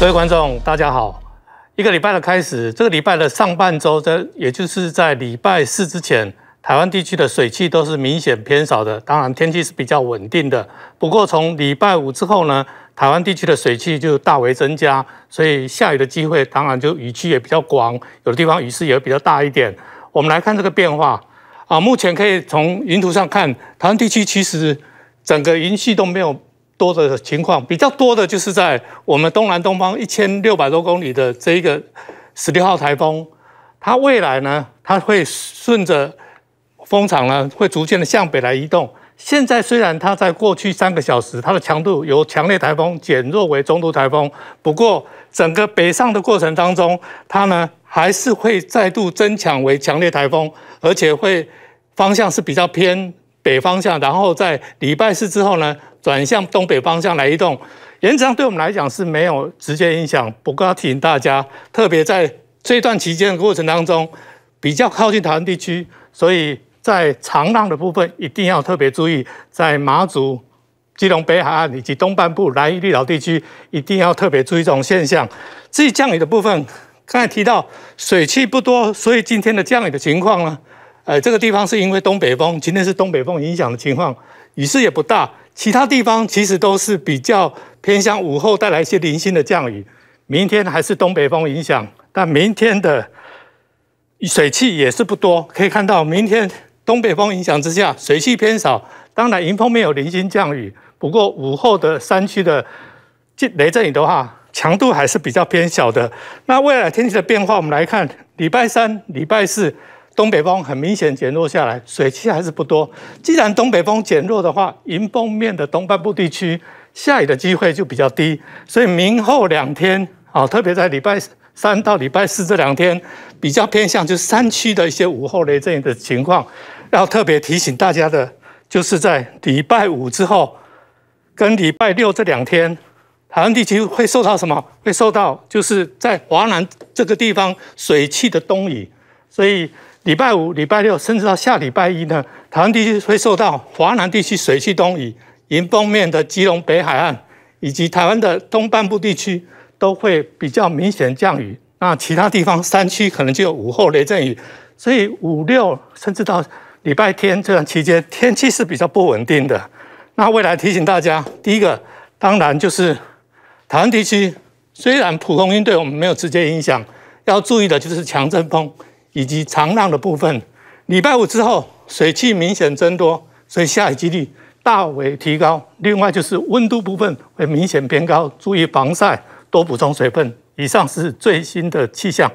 各位观众，大家好。一个礼拜的开始，这个礼拜的上半周，在也就是在礼拜四之前，台湾地区的水汽都是明显偏少的。当然，天气是比较稳定的。不过，从礼拜五之后呢，台湾地区的水汽就大为增加，所以下雨的机会当然就雨区也比较广，有的地方雨势也会比较大一点。我们来看这个变化啊，目前可以从云图上看，台湾地区其实整个云系都没有。多的情况比较多的就是在我们东南东方一千六百多公里的这一个十六号台风，它未来呢，它会顺着风场呢，会逐渐的向北来移动。现在虽然它在过去三个小时，它的强度由强烈台风减弱为中度台风，不过整个北上的过程当中，它呢还是会再度增强为强烈台风，而且会方向是比较偏。北方向，然后在礼拜四之后呢，转向东北方向来移动。延长对我们来讲是没有直接影响，不过要提醒大家，特别在这段期间的过程当中，比较靠近台湾地区，所以在长浪的部分一定要特别注意。在马祖、基隆北海岸以及东半部、兰屿绿岛地区，一定要特别注意这种现象。至于降雨的部分，刚才提到水汽不多，所以今天的降雨的情况呢？呃，这个地方是因为东北风，今天是东北风影响的情况，雨势也不大。其他地方其实都是比较偏向午后带来一些零星的降雨。明天还是东北风影响，但明天的水汽也是不多。可以看到，明天东北风影响之下，水汽偏少。当然，迎风面有零星降雨，不过午后的山区的雷阵雨的话，强度还是比较偏小的。那未来天气的变化，我们来看礼拜三、礼拜四。东北风很明显减弱下来，水汽还是不多。既然东北风减弱的话，迎风面的东半部地区下雨的机会就比较低。所以明后两天，啊，特别在礼拜三到礼拜四这两天，比较偏向就是山区的一些午后雷阵雨的情况。要特别提醒大家的，就是在礼拜五之后跟礼拜六这两天，台湾地区会受到什么？会受到就是在华南这个地方水汽的东移，所以。礼拜五、礼拜六，甚至到下礼拜一呢，台湾地区会受到华南地区水系东移，迎风面的基隆北海岸以及台湾的东半部地区都会比较明显降雨。那其他地方山区可能就有午后雷阵雨，所以五六甚至到礼拜天这段期间，天气是比较不稳定的。那未来提醒大家，第一个当然就是台湾地区虽然蒲公英对我们没有直接影响，要注意的就是强阵风。以及长浪的部分，礼拜五之后水汽明显增多，所以下雨几率大为提高。另外就是温度部分会明显偏高，注意防晒，多补充水分。以上是最新的气象。